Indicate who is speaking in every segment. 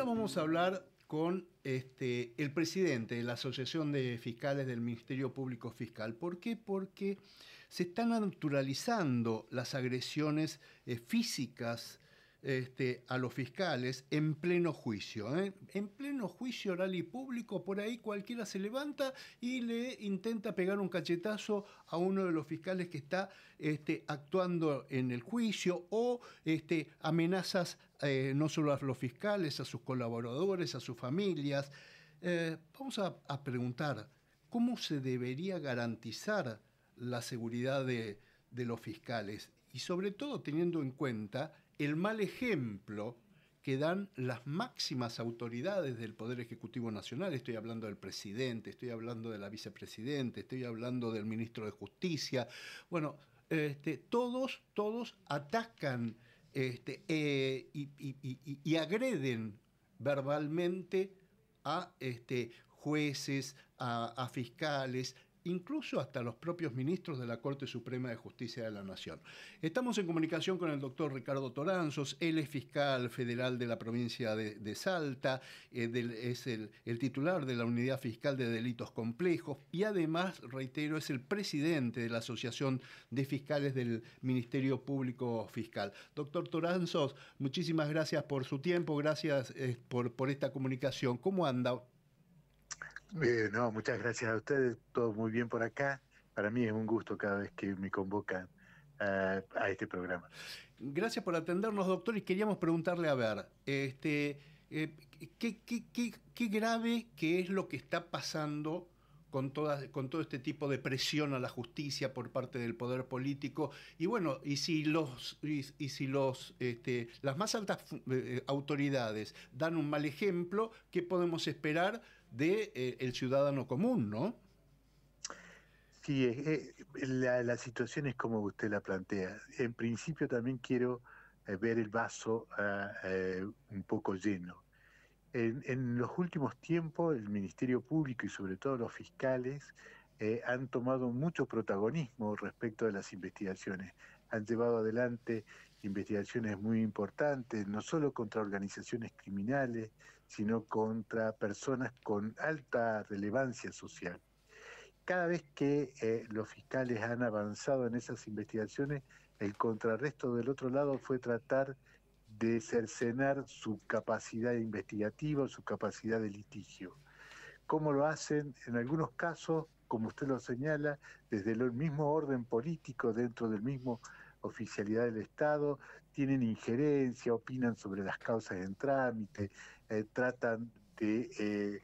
Speaker 1: Ahora vamos a hablar con este, el presidente de la Asociación de Fiscales del Ministerio Público Fiscal. ¿Por qué? Porque se están naturalizando las agresiones eh, físicas este, a los fiscales en pleno juicio. ¿eh? En pleno juicio oral y público, por ahí cualquiera se levanta y le intenta pegar un cachetazo a uno de los fiscales que está este, actuando en el juicio o este, amenazas eh, no solo a los fiscales, a sus colaboradores, a sus familias. Eh, vamos a, preguntar, ¿cómo se debería garantizar la seguridad de, los fiscales? Y sobre todo teniendo en cuenta el mal ejemplo que dan las máximas autoridades del Poder Ejecutivo Nacional. Estoy hablando del presidente, estoy hablando de la vicepresidente, estoy hablando del ministro de Justicia. Bueno, este, todos, todos atacan este, eh, y, y, agreden verbalmente a este, jueces, a fiscales, incluso hasta los propios ministros de la Corte Suprema de Justicia de la Nación. Estamos en comunicación con el doctor Ricardo Toranzos, él es fiscal federal de la provincia de, Salta, eh, es el, titular de la Unidad Fiscal de Delitos Complejos y además, reitero, es el presidente de la Asociación de Fiscales del Ministerio Público Fiscal. Doctor Toranzos, muchísimas gracias por su tiempo, gracias eh, por, por esta comunicación. ¿Cómo anda?
Speaker 2: Eh, no, muchas gracias a ustedes, todo muy bien por acá. Para mí es un gusto cada vez que me convocan a,
Speaker 1: este programa. Gracias por atendernos, doctor, y queríamos preguntarle, a ver, este, eh, ¿qué, grave que es lo que está pasando con, todas, con todo este tipo de presión a la justicia por parte del poder político. Y bueno, y si, los, si los, este, las más altas eh, autoridades dan un mal ejemplo, ¿qué podemos esperar? del eh, ciudadano común, ¿no?
Speaker 2: Sí, eh, eh, la, situación es como usted la plantea. En principio también quiero ver el vaso ah, un poco lleno. En, en, los últimos tiempos el Ministerio Público y sobre todo los fiscales han tomado mucho protagonismo respecto a las investigaciones. Han llevado adelante investigaciones muy importantes, no solo contra organizaciones criminales, sino contra personas con alta relevancia social. Cada vez que eh, los fiscales han avanzado en esas investigaciones, el contrarresto del otro lado fue tratar de cercenar su capacidad investigativa, su capacidad de litigio. ¿Cómo lo hacen? En algunos casos, como usted lo señala, desde el mismo orden político, dentro del mismo oficialidad del Estado, tienen injerencia, opinan sobre las causas en trámite, eh, tratan de eh,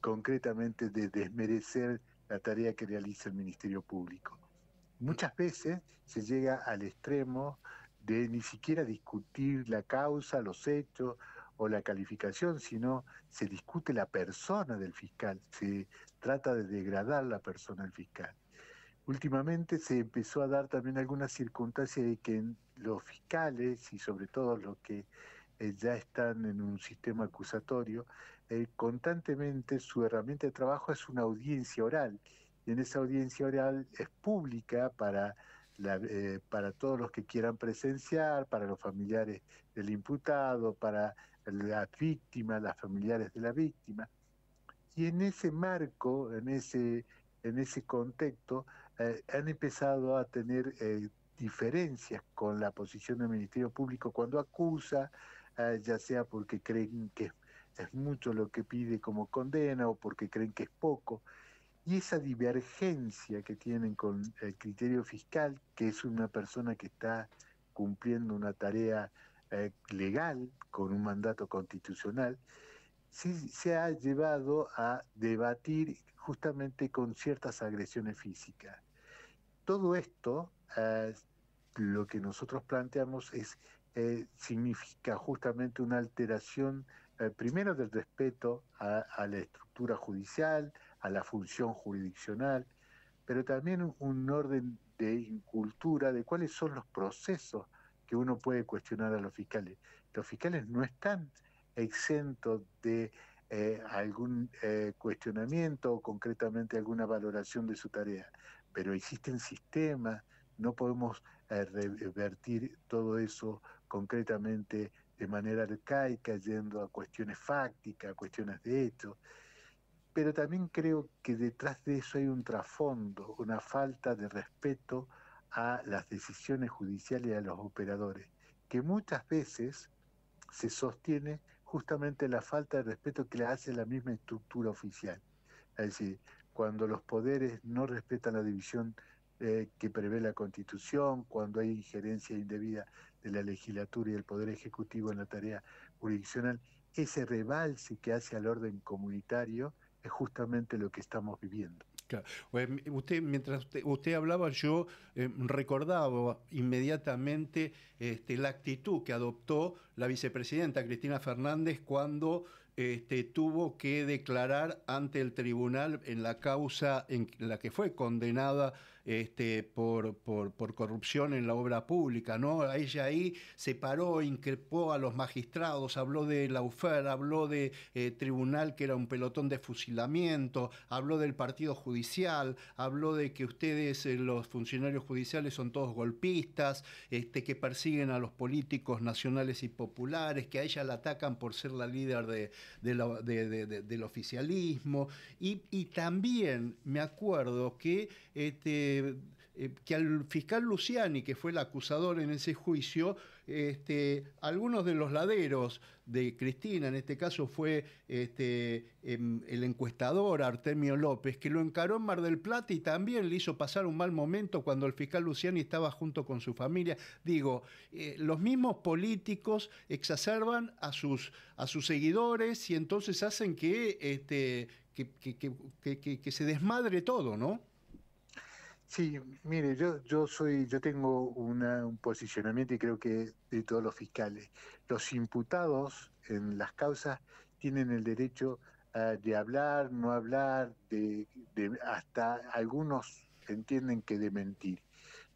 Speaker 2: concretamente de desmerecer la tarea que realiza el Ministerio Público. Muchas veces se llega al extremo de ni siquiera discutir la causa, los hechos o la calificación, sino se discute la persona del fiscal, se trata de degradar la persona del fiscal. Últimamente se empezó a dar también alguna circunstancia de que los fiscales y sobre todo los que eh, ya están en un sistema acusatorio, eh, constantemente su herramienta de trabajo es una audiencia oral y en esa audiencia oral es pública para, eh, para todos los que quieran presenciar, para los familiares del imputado, para las víctimas, las familiares de la víctima. Y en ese marco, en ese, en ese contexto, eh, han empezado a tener eh, diferencias con la posición del Ministerio Público cuando acusa, eh, ya sea porque creen que es mucho lo que pide como condena o porque creen que es poco. Y esa divergencia que tienen con el criterio fiscal, que es una persona que está cumpliendo una tarea legal con un mandato constitucional, se ha llevado a debatir justamente con ciertas agresiones físicas. Todo esto, eh, lo que nosotros planteamos es, eh, significa justamente una alteración, eh, primero del respeto a, la estructura judicial, a la función jurisdiccional, pero también un orden de incultura de cuáles son los procesos que uno puede cuestionar a los fiscales. Los fiscales no están exentos de algún cuestionamiento o concretamente alguna valoración de su tarea pero existen sistemas, no podemos eh, revertir todo eso concretamente de manera arcaica, yendo a cuestiones fácticas, a cuestiones de hecho. Pero también creo que detrás de eso hay un trasfondo, una falta de respeto a las decisiones judiciales y a los operadores, que muchas veces se sostiene justamente la falta de respeto que le hace la misma estructura oficial. Es decir, cuando los poderes no respetan la división eh, que prevé la Constitución, cuando hay injerencia indebida de la legislatura y el Poder Ejecutivo en la tarea jurisdiccional, ese rebalse que hace al orden comunitario es justamente lo que estamos viviendo.
Speaker 1: Usted, mientras usted, hablaba, yo eh, recordaba inmediatamente este, la actitud que adoptó la vicepresidenta Cristina Fernández cuando este, tuvo que declarar ante el tribunal en la causa en la que fue condenada este, por, por, corrupción en la obra pública, ¿no? Ella ahí se paró, increpó a los magistrados, habló de la UFER habló de eh, tribunal que era un pelotón de fusilamiento, habló del partido judicial, habló de que ustedes, eh, los funcionarios judiciales, son todos golpistas, este, que persiguen a los políticos nacionales y populares, que a ella la atacan por ser la líder de, del oficialismo. Y, y también me acuerdo que este, eh, eh, que al fiscal Luciani, que fue el acusador en ese juicio, este, algunos de los laderos de Cristina, en este caso fue este, em, el encuestador Artemio López, que lo encaró en Mar del Plata y también le hizo pasar un mal momento cuando el fiscal Luciani estaba junto con su familia. Digo, eh, los mismos políticos exacerban a sus, a sus seguidores y entonces hacen que, este, que se desmadre todo, ¿no? Sí, mire, yo, yo soy, yo tengo un
Speaker 2: posicionamiento y creo que de todos los fiscales. Los imputados en las causas tienen el derecho ah, de hablar, no hablar, de, hasta algunos entienden que de mentir.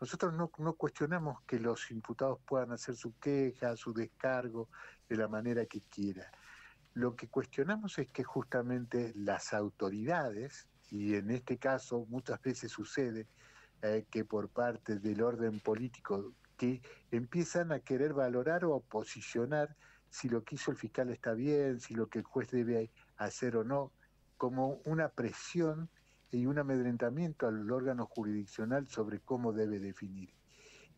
Speaker 2: Nosotros no, no cuestionamos que los imputados puedan hacer su queja, su descargo, de la manera que quiera. Lo que cuestionamos es que justamente las autoridades, y en este caso muchas veces sucede eh, que por parte del orden político que empiezan a querer valorar o posicionar si lo que hizo el fiscal está bien, si lo que el juez debe hacer o no, como una presión y un amedrentamiento al órgano jurisdiccional sobre cómo debe definir.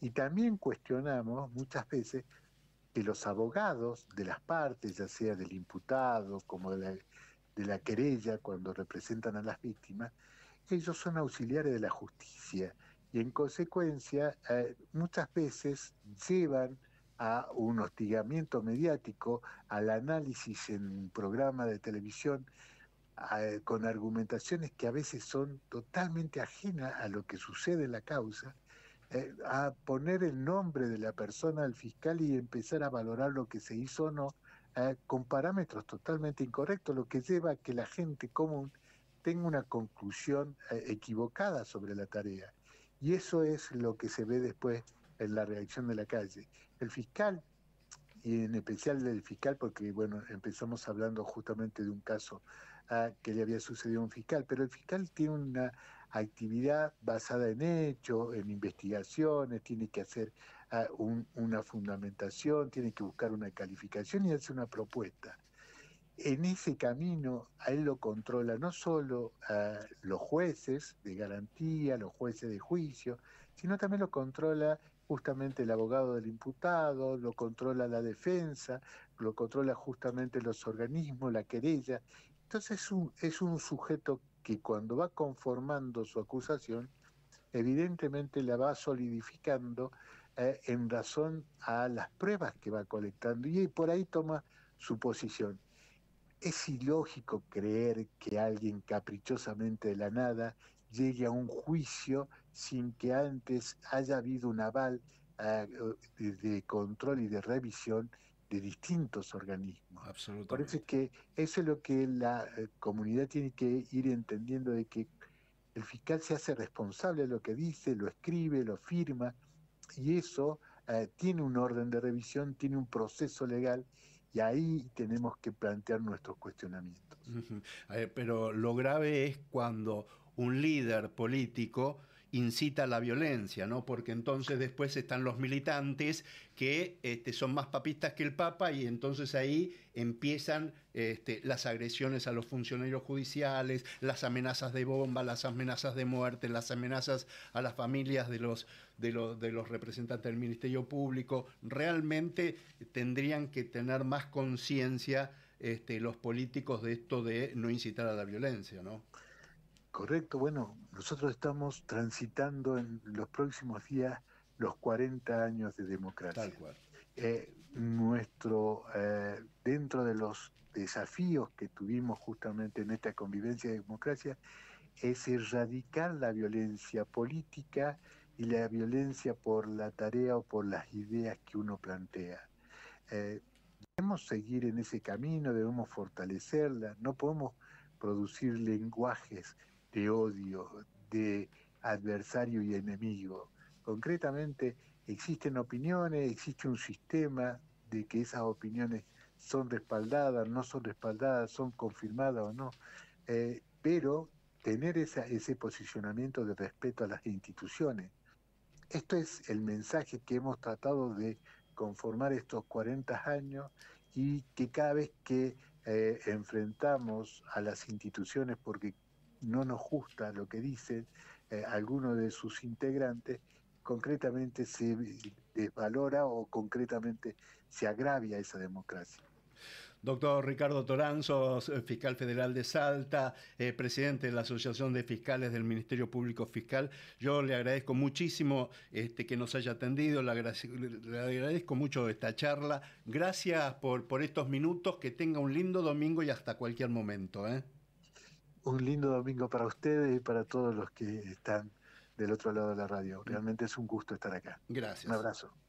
Speaker 2: Y también cuestionamos muchas veces que los abogados de las partes, ya sea del imputado como de la querella, cuando representan a las víctimas, ellos son auxiliares de la justicia y en consecuencia eh, muchas veces llevan a un hostigamiento mediático, al análisis en un programa de televisión con argumentaciones que a veces son totalmente ajenas a lo que sucede en la causa, eh, a poner el nombre de la persona al fiscal y empezar a valorar lo que se hizo o no eh, con parámetros totalmente incorrectos, lo que lleva a que la gente común tenga una conclusión eh, equivocada sobre la tarea. Y eso es lo que se ve después en la reacción de la calle. El fiscal, y en especial del fiscal, porque bueno, empezamos hablando justamente de un caso ah, que le había sucedido a un fiscal, pero el fiscal tiene una actividad basada en hechos, en investigaciones, tiene que hacer ah, una fundamentación, tiene que buscar una calificación y hacer una propuesta en ese camino a él lo controla no solo los jueces de garantía, los jueces de juicio, sino también lo controla justamente el abogado del imputado, lo controla la defensa, lo controla justamente los organismos, la querella. Entonces es un, sujeto que cuando va conformando su acusación, evidentemente la va solidificando eh, en razón a las pruebas que va colectando y por ahí toma su posición. Es ilógico creer que alguien caprichosamente de la nada llegue a un juicio sin que antes haya habido un aval ah, de, control y de revisión de distintos organismos. Absolutamente. Por eso es que eso es lo que la eh, comunidad tiene que ir entendiendo de que el fiscal se hace responsable de lo que dice, lo escribe, lo firma, y eso eh, tiene un orden de revisión, tiene un proceso legal y ahí tenemos que plantear nuestros cuestionamientos.
Speaker 1: Eh, pero lo grave es cuando un líder político incita a la violencia, ¿no? Porque entonces después están los militantes que este, son más papistas que el Papa y entonces ahí empiezan este, las agresiones a los funcionarios judiciales, las amenazas de bomba, las amenazas de muerte, las amenazas a las familias de los, de los, de los representantes del Ministerio Público. Realmente tendrían que tener más conciencia este, los políticos de esto de no incitar a la violencia, ¿no? Correcto, bueno, nosotros estamos transitando en los próximos días los 40
Speaker 2: años de democracia. Tal cual. Eh, nuestro, eh, dentro de los desafíos que tuvimos justamente en esta convivencia de democracia, es erradicar la violencia política y la violencia por la tarea o por las ideas que uno plantea. Eh, debemos seguir en ese camino, debemos fortalecerla, no podemos producir lenguajes de odio, de adversario y enemigo. Concretamente, existen opiniones, existe un sistema de que esas opiniones son respaldadas, no son respaldadas, son confirmadas o no. Eh, pero tener esa, ese posicionamiento de respeto a las instituciones. Esto es el mensaje que hemos tratado de conformar estos 40 años y que cada vez que eh, enfrentamos a las instituciones porque no nos gusta lo que dicen eh, alguno algunos de sus integrantes, concretamente se desvalora o concretamente se agravia esa democracia.
Speaker 1: Doctor Ricardo Toranzo, eh, fiscal federal de Salta, eh, presidente de la Asociación de Fiscales del Ministerio Público Fiscal, yo le agradezco muchísimo este, que nos haya atendido, le, agradezco, le agradezco mucho esta charla. Gracias por, por, estos minutos, que tenga un lindo domingo y hasta cualquier momento. ¿eh?
Speaker 2: un lindo domingo para ustedes y para todos los que están del otro lado de la radio. Realmente es un gusto estar acá.
Speaker 1: Gracias. Un abrazo.